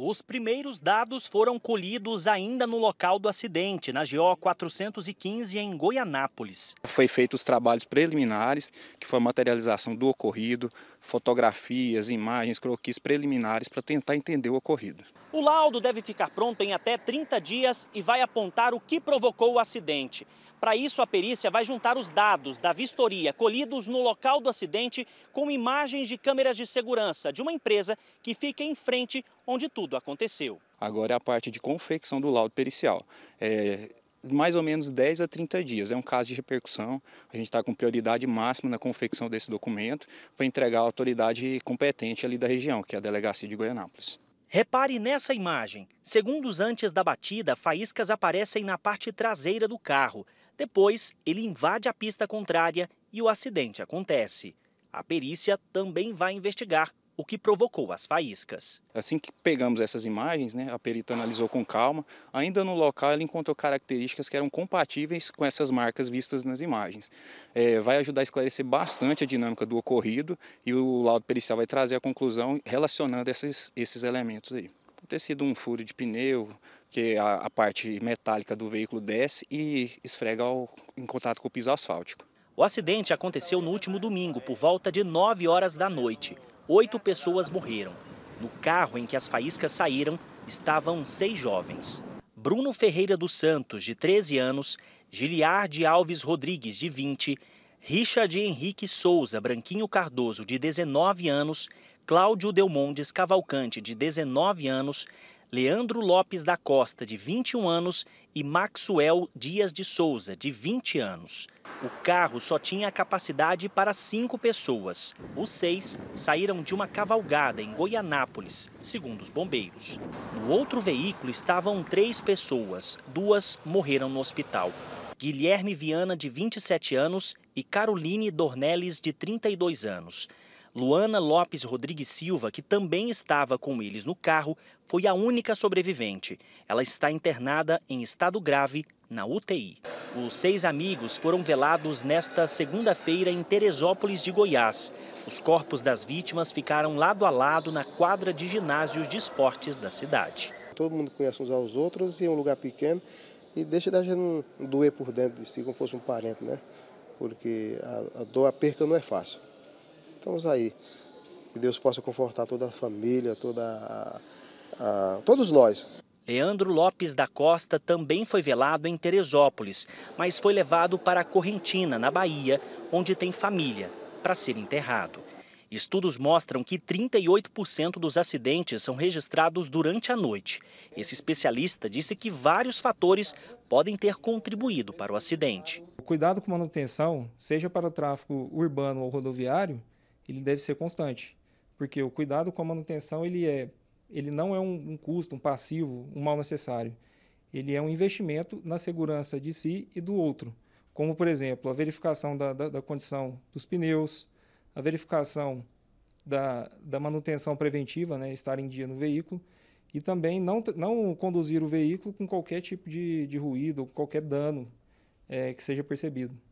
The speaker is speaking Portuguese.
Os primeiros dados foram colhidos ainda no local do acidente, na GO 415, em Goianápolis. Foi feito os trabalhos preliminares, que foi a materialização do ocorrido, fotografias, imagens, croquis preliminares para tentar entender o ocorrido. O laudo deve ficar pronto em até 30 dias e vai apontar o que provocou o acidente. Para isso, a perícia vai juntar os dados da vistoria colhidos no local do acidente com imagens de câmeras de segurança de uma empresa que fica em frente onde tudo aconteceu. Agora é a parte de confecção do laudo pericial. É mais ou menos 10 a 30 dias. É um caso de repercussão. A gente está com prioridade máxima na confecção desse documento para entregar à autoridade competente ali da região, que é a Delegacia de Goianápolis. Repare nessa imagem. Segundos antes da batida, faíscas aparecem na parte traseira do carro. Depois, ele invade a pista contrária e o acidente acontece. A perícia também vai investigar o que provocou as faíscas. Assim que pegamos essas imagens, né, a perita analisou com calma. Ainda no local, ela encontrou características que eram compatíveis com essas marcas vistas nas imagens. É, vai ajudar a esclarecer bastante a dinâmica do ocorrido e o laudo pericial vai trazer a conclusão relacionando esses, esses elementos aí. Pode ter sido um furo de pneu, que a, a parte metálica do veículo desce e esfrega ao, em contato com o piso asfáltico. O acidente aconteceu no último domingo, por volta de 9 horas da noite oito pessoas morreram. No carro em que as faíscas saíram, estavam seis jovens. Bruno Ferreira dos Santos, de 13 anos, Giliarde Alves Rodrigues, de 20, Richard Henrique Souza Branquinho Cardoso, de 19 anos, Cláudio Delmondes Cavalcante, de 19 anos, Leandro Lopes da Costa, de 21 anos, e Maxwell Dias de Souza, de 20 anos. O carro só tinha capacidade para cinco pessoas. Os seis saíram de uma cavalgada em Goianápolis, segundo os bombeiros. No outro veículo estavam três pessoas, duas morreram no hospital. Guilherme Viana, de 27 anos, e Caroline Dornelles, de 32 anos. Luana Lopes Rodrigues Silva, que também estava com eles no carro, foi a única sobrevivente. Ela está internada em estado grave na UTI. Os seis amigos foram velados nesta segunda-feira em Teresópolis de Goiás. Os corpos das vítimas ficaram lado a lado na quadra de ginásios de esportes da cidade. Todo mundo conhece uns aos outros e é um lugar pequeno e deixa da gente não doer por dentro de si como fosse um parente, né? Porque a, a dor, a perca não é fácil. Estamos então, aí. Que Deus possa confortar toda a família, toda a, a, todos nós. Leandro Lopes da Costa também foi velado em Teresópolis, mas foi levado para Correntina, na Bahia, onde tem família, para ser enterrado. Estudos mostram que 38% dos acidentes são registrados durante a noite. Esse especialista disse que vários fatores podem ter contribuído para o acidente. O cuidado com manutenção, seja para o tráfego urbano ou rodoviário, ele deve ser constante, porque o cuidado com a manutenção ele é ele não é um, um custo, um passivo, um mal necessário. Ele é um investimento na segurança de si e do outro, como, por exemplo, a verificação da, da, da condição dos pneus, a verificação da, da manutenção preventiva, né, estar em dia no veículo, e também não, não conduzir o veículo com qualquer tipo de, de ruído qualquer dano é, que seja percebido.